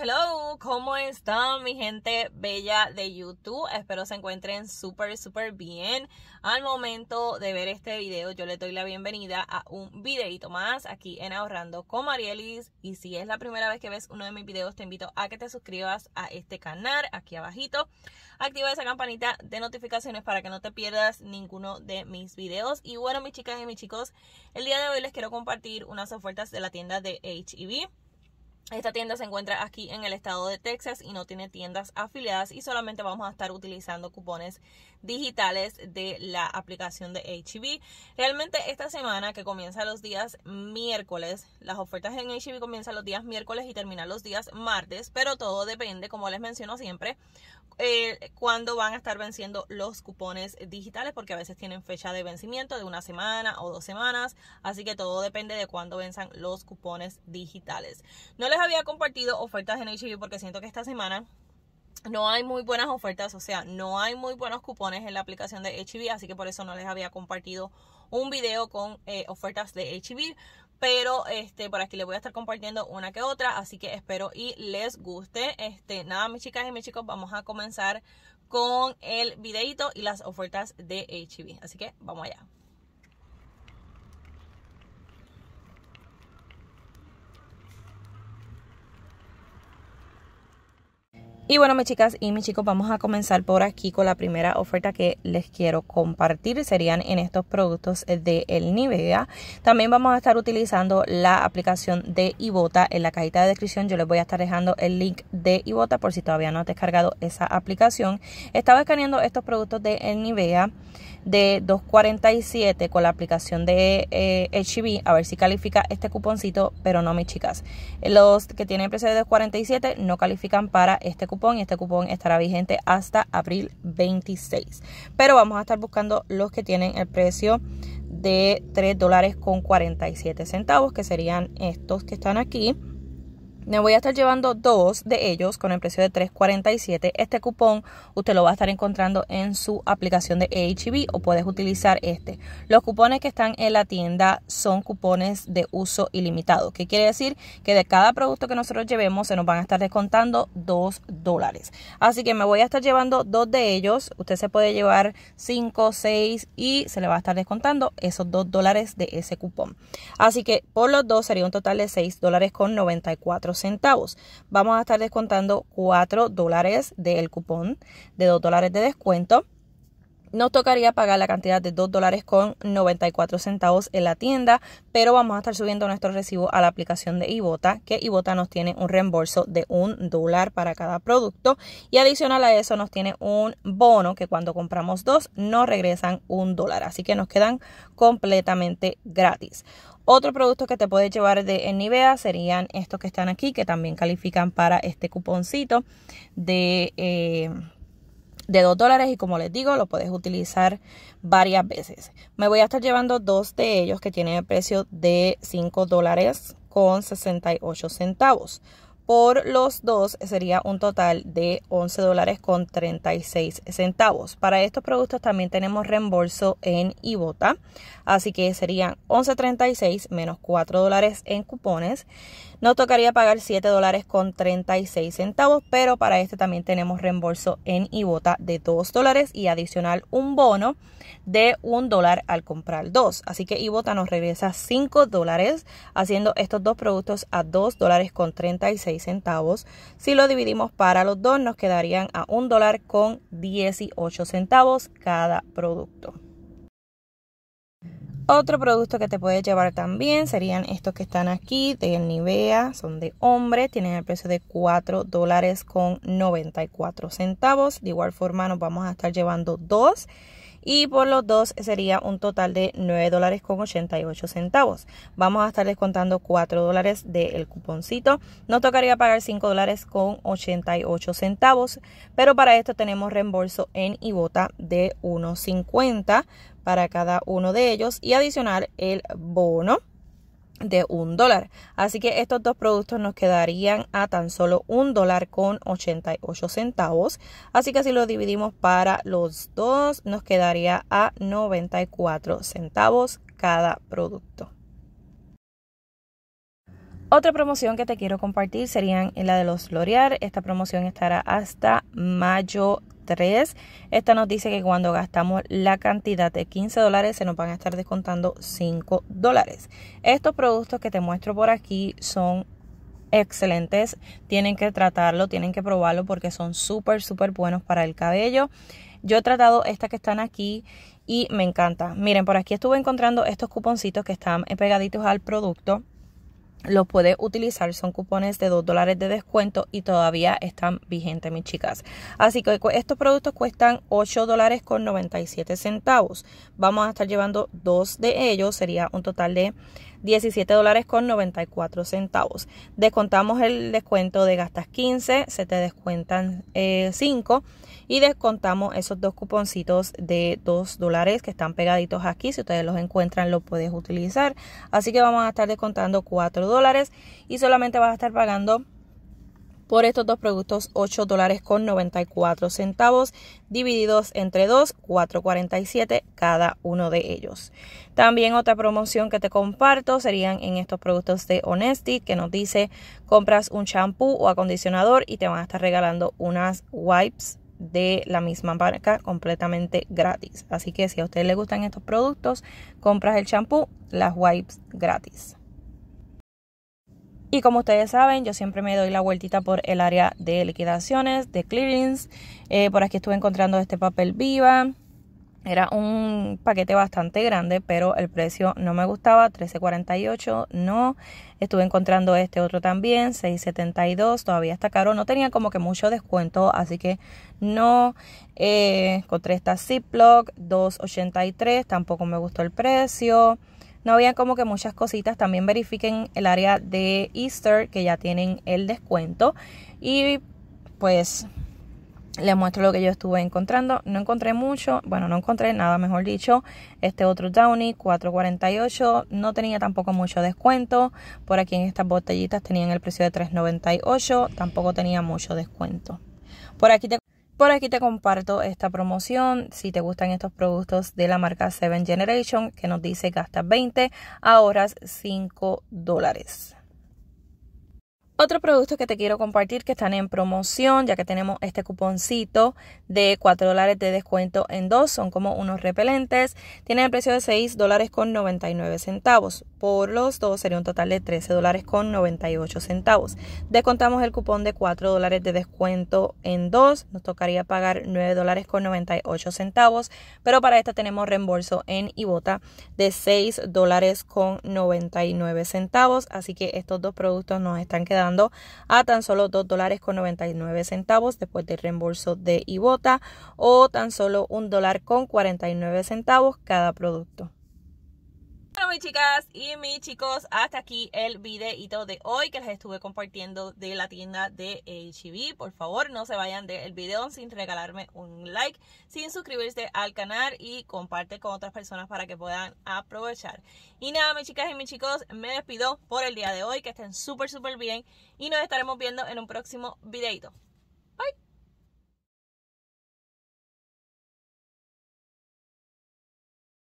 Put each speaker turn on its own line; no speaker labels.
Hello, ¿cómo están mi gente bella de YouTube? Espero se encuentren súper, súper bien. Al momento de ver este video, yo le doy la bienvenida a un videito más aquí en Ahorrando con Marielis. Y si es la primera vez que ves uno de mis videos, te invito a que te suscribas a este canal aquí abajito. Activa esa campanita de notificaciones para que no te pierdas ninguno de mis videos. Y bueno, mis chicas y mis chicos, el día de hoy les quiero compartir unas ofertas de la tienda de HEB esta tienda se encuentra aquí en el estado de Texas y no tiene tiendas afiliadas y solamente vamos a estar utilizando cupones digitales de la aplicación de HB. Realmente esta semana que comienza los días miércoles, las ofertas en HB comienzan los días miércoles y terminan los días martes, pero todo depende, como les menciono siempre, eh, cuando van a estar venciendo los cupones digitales, porque a veces tienen fecha de vencimiento de una semana o dos semanas, así que todo depende de cuándo venzan los cupones digitales. No les había compartido ofertas en HB porque siento que esta semana no hay muy buenas ofertas, o sea, no hay muy buenos cupones en la aplicación de HB, e así que por eso no les había compartido un video con eh, ofertas de HB, e pero este por aquí les voy a estar compartiendo una que otra, así que espero y les guste. Este, nada, mis chicas y mis chicos, vamos a comenzar con el videito y las ofertas de HB, e así que vamos allá. Y bueno, mis chicas y mis chicos, vamos a comenzar por aquí con la primera oferta que les quiero compartir. Serían en estos productos de El Nivea. También vamos a estar utilizando la aplicación de Ibota. En la cajita de descripción yo les voy a estar dejando el link de Ibota por si todavía no has descargado esa aplicación. Estaba escaneando estos productos de El Nivea de 247 con la aplicación de HB, eh, e a ver si califica este cuponcito, pero no mis chicas. Los que tienen precio de 247 no califican para este cupón y este cupón estará vigente hasta abril 26. Pero vamos a estar buscando los que tienen el precio de 3 dólares con 47 centavos, que serían estos que están aquí me voy a estar llevando dos de ellos con el precio de $3.47. Este cupón usted lo va a estar encontrando en su aplicación de HB e o puedes utilizar este. Los cupones que están en la tienda son cupones de uso ilimitado, que quiere decir que de cada producto que nosotros llevemos se nos van a estar descontando dos dólares. Así que me voy a estar llevando dos de ellos. Usted se puede llevar 5, 6 y se le va a estar descontando esos dos dólares de ese cupón. Así que por los dos sería un total de $6.94. dólares con 94 centavos. Vamos a estar descontando 4 dólares del cupón de 2 dólares de descuento nos tocaría pagar la cantidad de 2 dólares con 94 centavos en la tienda, pero vamos a estar subiendo nuestro recibo a la aplicación de Ibota, que Ibota nos tiene un reembolso de un dólar para cada producto y adicional a eso nos tiene un bono que cuando compramos dos nos regresan un dólar, así que nos quedan completamente gratis. Otro producto que te puedes llevar de Nivea serían estos que están aquí, que también califican para este cuponcito de, eh, de 2 dólares y como les digo, lo puedes utilizar varias veces. Me voy a estar llevando dos de ellos que tienen el precio de 5 dólares con 68 centavos por los dos sería un total de 11 dólares con 36 centavos. Para estos productos también tenemos reembolso en Ibota, así que serían 11.36 menos 4 dólares en cupones nos tocaría pagar 7 dólares con centavos, pero para este también tenemos reembolso en Ibota de 2 dólares y adicional un bono de 1 dólar al comprar 2. Así que Ibota nos regresa 5 dólares haciendo estos dos productos a 2 dólares con 36 centavos. Si lo dividimos para los dos nos quedarían a $1.18 dólar con 18 centavos cada producto. Otro producto que te puedes llevar también serían estos que están aquí de Nivea, son de hombre, tienen el precio de 4 dólares con 94 centavos. De igual forma nos vamos a estar llevando dos y por los dos sería un total de 9 dólares con 88 centavos. Vamos a estar descontando 4 dólares del cuponcito. Nos tocaría pagar 5 dólares con 88 centavos, pero para esto tenemos reembolso en Ibota de 1.50 para cada uno de ellos y adicionar el bono de un dólar. Así que estos dos productos nos quedarían a tan solo un dólar con 88 centavos. Así que si lo dividimos para los dos, nos quedaría a 94 centavos cada producto. Otra promoción que te quiero compartir serían la de los L'Oreal. Esta promoción estará hasta mayo 3. Esta nos dice que cuando gastamos la cantidad de 15 dólares se nos van a estar descontando 5 dólares. Estos productos que te muestro por aquí son excelentes. Tienen que tratarlo, tienen que probarlo porque son súper, súper buenos para el cabello. Yo he tratado estas que están aquí y me encanta. Miren, por aquí estuve encontrando estos cuponcitos que están pegaditos al producto los puedes utilizar. Son cupones de 2 dólares de descuento y todavía están vigentes, mis chicas. Así que estos productos cuestan 8 dólares con 97 centavos. Vamos a estar llevando dos de ellos. Sería un total de 17 dólares con 94 centavos. Descontamos el descuento de gastas 15, se te descuentan 5 eh, y descontamos esos dos cuponcitos de 2 dólares que están pegaditos aquí. Si ustedes los encuentran, lo puedes utilizar. Así que vamos a estar descontando 4 dólares y solamente vas a estar pagando por estos dos productos 8 dólares con 94 centavos divididos entre 2 4.47 cada uno de ellos también otra promoción que te comparto serían en estos productos de Honesty que nos dice compras un shampoo o acondicionador y te van a estar regalando unas wipes de la misma marca completamente gratis. Así que si a ustedes les gustan estos productos, compras el champú, las wipes gratis. Y como ustedes saben, yo siempre me doy la vueltita por el área de liquidaciones, de clearings. Eh, por aquí estuve encontrando este papel viva. Era un paquete bastante grande, pero el precio no me gustaba, 13.48, no. Estuve encontrando este otro también, 6.72, todavía está caro. No tenía como que mucho descuento, así que no. Eh, encontré esta Ziploc, 2.83, tampoco me gustó el precio no había como que muchas cositas. También verifiquen el área de Easter que ya tienen el descuento. Y pues les muestro lo que yo estuve encontrando. No encontré mucho, bueno, no encontré nada, mejor dicho. Este otro Downy 448 no tenía tampoco mucho descuento. Por aquí en estas botellitas tenían el precio de 398, tampoco tenía mucho descuento. Por aquí te por aquí te comparto esta promoción. Si te gustan estos productos de la marca Seven Generation, que nos dice gastas 20, horas 5 dólares. Otro producto que te quiero compartir que están en promoción, ya que tenemos este cuponcito de 4 dólares de descuento en dos, son como unos repelentes. Tienen el precio de 6 dólares con 99 centavos. Por los dos sería un total de 13 dólares con 98 centavos. Descontamos el cupón de 4 dólares de descuento en dos, nos tocaría pagar 9 dólares con 98 centavos, pero para esta tenemos reembolso en Ibota de 6 dólares con 99 centavos. Así que estos dos productos nos están quedando a tan solo dos dólares con 99 centavos después del reembolso de Ibota o tan solo un dólar con nueve centavos cada producto chicas y mis chicos, hasta aquí el videito de hoy que les estuve compartiendo de la tienda de HB. Por favor, no se vayan del video sin regalarme un like, sin suscribirse al canal y comparte con otras personas para que puedan aprovechar. Y nada, mis chicas y mis chicos, me despido por el día de hoy. Que estén súper, súper bien y nos estaremos viendo en un próximo videito. Bye.